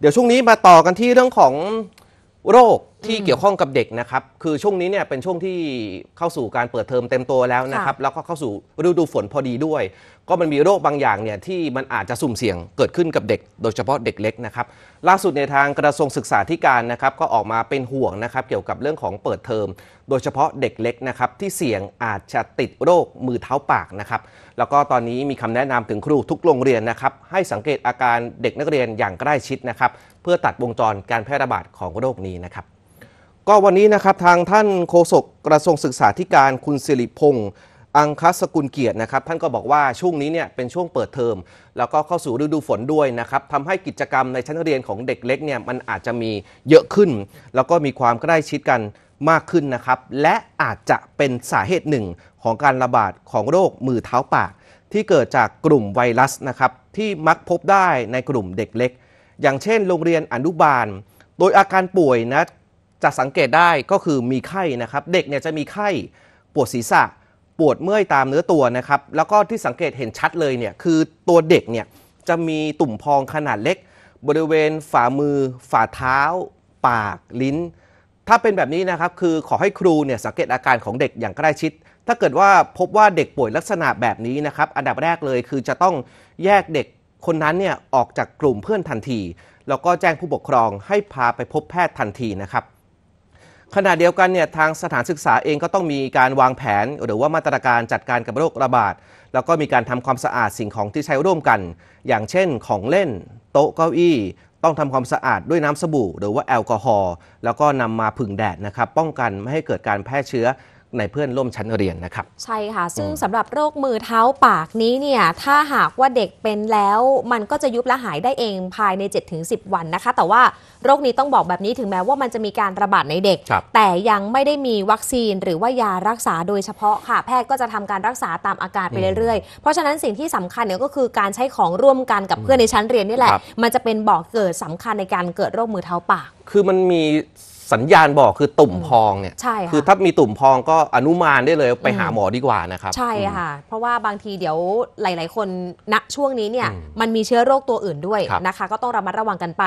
เดี๋ยวช่วงนี้มาต่อกันที่เรื่องของโรคที่เกี่ยวข้องกับเด็กนะครับ คือช่วงนี้เนี่ยเป็นช่วงที่เข้าสู่การเปิดเทอมเต็มตัวแล้วนะครับ แล้วก็เข้าสู่ฤดูฝนพอดีด้วย ก็มันมีโรคบางอย่างเนี่ยที่มันอาจจะสุ่มเสี่ยงเกิดขึ้นกับเด็กโดยเฉพาะเด็กเล็กนะครับ ล่าสุดในทางกระทรวงศึกษาธิการนะครับก็ออกมาเป็นห่วงนะครับ เกี่ยวกับเรื่องของเปิดเทอม โดยเฉพาะเด็กเล็กนะครับที่เสี่ยงอาจจะติดโรคมือเท้าปากนะครับ แล้วก็ตอนนี้มีคำแนะนำถึงครูทุกโรงเรียนนะครับ ให้สังเกตอาการเด็กนักเรียนอย่างใกล้ชิดนะครับเพื่อตัดวงจรการแพร่ระบาดของโรคนี้นะครับก็วันนี้นะครับทางท่านโฆษกกระทรวงศึกษาธิการคุณสิริพงษ์อังคสกุลเกียรตินะครับ ท่านก็บอกว่าช่วงนี้เนี่ยเป็นช่วงเปิดเทอม แล้วก็เข้าสู่ฤดูฝนด้วยนะครับทำให้กิจกรรมในชั้นเรียนของเด็กเล็กเนี่ยมันอาจจะมีเยอะขึ้น แล้วก็มีความใกล้ชิดกันมากขึ้นนะครับและอาจจะเป็นสาเหตุหนึ่งของการระบาดของโรคมือเท้าปากที่เกิดจากกลุ่มไวรัสนะครับที่มักพบได้ในกลุ่มเด็กเล็กอย่างเช่น โรงเรียนอนุบาล โดยอาการป่วยนะจะสังเกตได้ก็คือมีไข้นะครับ เด็กเนี่ยจะมีไข้ปวดศีรษะปวดเมื่อยตามเนื้อตัวนะครับ แล้วก็ที่สังเกตเห็นชัดเลยเนี่ยคือตัวเด็กเนี่ยจะมีตุ่มพองขนาดเล็ก บริเวณฝ่ามือฝ่าเท้า ปากลิ้น ถ้าเป็นแบบนี้นะครับ คือขอให้ครูเนี่ยสังเกตอาการของเด็กอย่างใกล้ชิด ถ้าเกิดว่าพบว่าเด็กป่วยลักษณะแบบนี้นะครับ อันดับแรกเลยคือจะต้องแยกเด็กคนนั้นเนี่ยออกจากกลุ่มเพื่อนทันทีแล้วก็แจ้งผู้ปกครองให้พาไปพบแพทย์ทันทีนะครับขณะเดียวกันเนี่ยทางสถานศึกษาเองก็ต้องมีการวางแผน หรือว่ามาตรการจัดการกับโรคระบาด แล้วก็มีการทำความสะอาดสิ่งของที่ใช้ร่วมกัน อย่างเช่นของเล่น โต๊ะเก้าอี้ต้องทำความสะอาดด้วยน้ำสบู่หรือว่าแอลกอฮอล์แล้วก็นำมาผึ่งแดดนะครับป้องกันไม่ให้เกิดการแพร่เชื้อในเพื่อนร่วมชั้นเรียนนะครับ ใช่ค่ะ ซึ่งสำหรับโรคมือเท้าปากนี้เนี่ยถ้าหากว่าเด็กเป็นแล้วมันก็จะยุบและหายได้เองภายใน 7-10 วันนะคะ แต่ว่าโรคนี้ต้องบอกแบบนี้ถึงแม้ว่ามันจะมีการระบาดในเด็ก แต่ยังไม่ได้มีวัคซีนหรือว่ายารักษาโดยเฉพาะค่ะแพทย์ก็จะทำการรักษาตามอาการไปเรื่อยๆ เพราะฉะนั้นสิ่งที่สำคัญเนี่ยก็คือการใช้ของร่วมกันกับเพื่อนในชั้นเรียนนี่แหละ มันจะเป็นบอกเกิดสำคัญในการเกิดโรคมือเท้าปาก คือมันมีสัญญาณบอกคือตุ่มพองเนี่ย ใช่ค่ะ คือถ้ามีตุ่มพองก็อนุมานได้เลยไปหาหมอดีกว่านะครับ ใช่ค่ะ เพราะว่าบางทีเดี๋ยวหลายๆคนณช่วงนี้เนี่ย มันมีเชื้อโรคตัวอื่นด้วยนะคะก็ต้องระมัดระวังกันไป